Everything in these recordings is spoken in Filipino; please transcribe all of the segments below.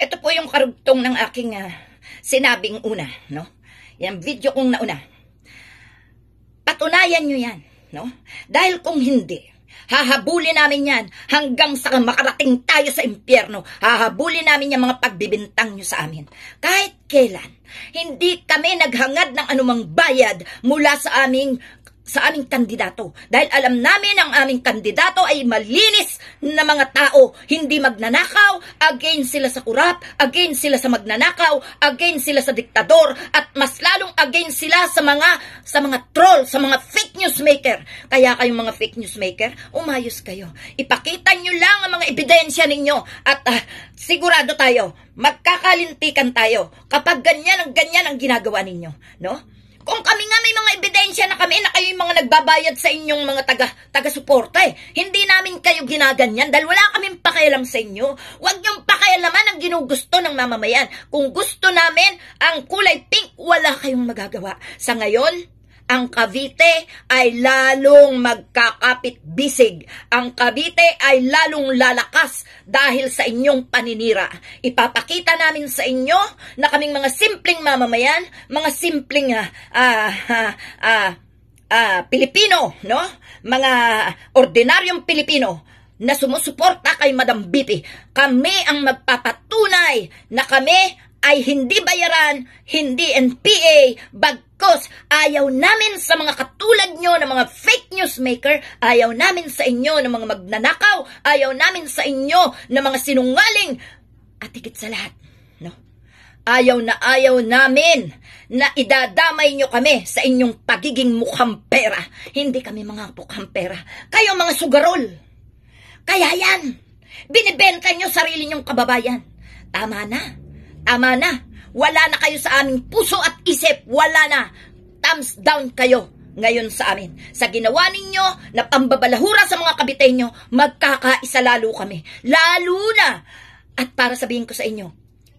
Ito po yung karugtong ng aking uh, sinabing una, no? Yan video kong nauna. Patunayan nyo yan, no? Dahil kung hindi, hahabulin namin yan hanggang sa makarating tayo sa impyerno. Hahabulin namin yung mga pagbibintang nyo sa amin. Kahit kailan, hindi kami naghangad ng anumang bayad mula sa aming sa aming kandidato. Dahil alam namin ang aming kandidato ay malinis na mga tao. Hindi magnanakaw, against sila sa kurap, against sila sa magnanakaw, against sila sa diktador, at mas lalong against sila sa mga, sa mga troll, sa mga fake news maker. Kaya kayong mga fake news maker, umayos kayo. Ipakita nyo lang ang mga ebidensya ninyo at uh, sigurado tayo, magkakalintikan tayo kapag ganyan ang ganyan ang ginagawa ninyo. No? Kung kami nga may mga ebidensya na kami na kayo yung mga nagbabayad sa inyong mga taga, taga-suporta eh. Hindi namin kayo ginaganyan dahil wala kaming pakialam sa inyo. Huwag niyong naman ang ginugusto ng mamamayan. Kung gusto namin ang kulay pink, wala kayong magagawa. Sa ngayon, ang Cavite ay lalong magkakapit bisig. Ang Cavite ay lalong lalakas dahil sa inyong paninira. Ipapakita namin sa inyo na kaming mga simpleng mamamayan, mga simpleng ah, ah, ah, ah, ah Pilipino, no? Mga ordinaryong Pilipino na sumusuporta kay Madam Bipi. Kami ang magpapatunay na kami ay hindi bayaran, hindi NPA, bagkos ayaw namin sa mga katulad nyo ng mga fake newsmaker, ayaw namin sa inyo ng mga magnanakaw, ayaw namin sa inyo ng mga sinungaling, at higit sa lahat, no? Ayaw na ayaw namin na idadamay nyo kami sa inyong pagiging mukhang pera. Hindi kami mga mukhang pera. Kayo mga sugarol. Kaya yan, binibenta nyo sarili nyong kababayan. Tama na. Tama na. Wala na kayo sa aming puso at isip. Wala na. Thumbs down kayo ngayon sa amin. Sa ginawa ninyo na pambabalahura sa mga kabitay nyo, magkakaisa lalo kami. Lalo na. At para sabihin ko sa inyo,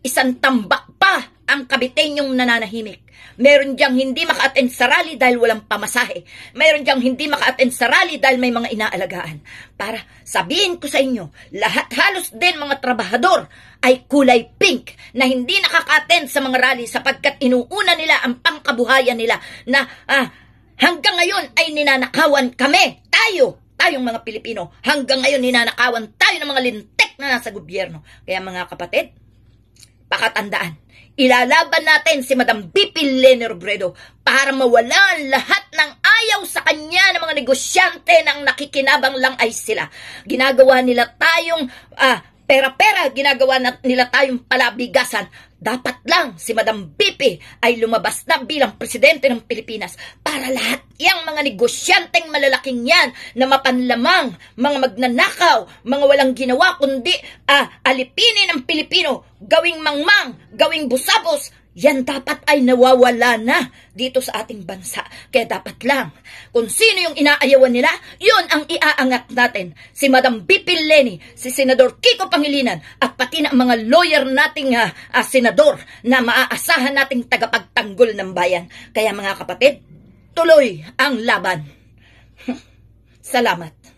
isang tambak pa ang kabitin yung nananahimik. Meron diyang hindi maka-attend sa rally dahil walang pamasahe. Meron diyang hindi maka-attend sa rally dahil may mga inaalagaan. Para sabihin ko sa inyo, lahat halos din mga trabahador ay kulay pink na hindi nakaka-attend sa mga rally sapagkat inuuna nila ang pangkabuhayan nila na ah, hanggang ngayon ay ninanakawan kami, tayo, tayong mga Pilipino. Hanggang ngayon ninanakawan tayo ng mga lintek na nasa gobyerno. Kaya mga kapatid, Pakatandaan, ilalaban natin si Madam BP Lene Robredo para mawala ang lahat ng ayaw sa kanya ng mga negosyante ng nakikinabang lang ay sila. Ginagawa nila tayong uh, pera-pera ginagawa na nila tayong palabigasan, dapat lang si Madam BP ay lumabas na bilang presidente ng Pilipinas para lahat yang mga negosyanteng malalaking yan na mapanlamang, mga magnanakaw, mga walang ginawa kundi ah, alipinin ng Pilipino, gawing mangmang, gawing busabos, yan dapat ay nawawala na dito sa ating bansa. Kaya dapat lang, kung sino yung inaayawan nila, yun ang iaangat natin. Si Madam Bipin Leni, si Senador Kiko Pangilinan, at pati na mga lawyer nating uh, uh, senador na maaasahan nating tagapagtanggol ng bayan. Kaya mga kapatid, tuloy ang laban. Salamat.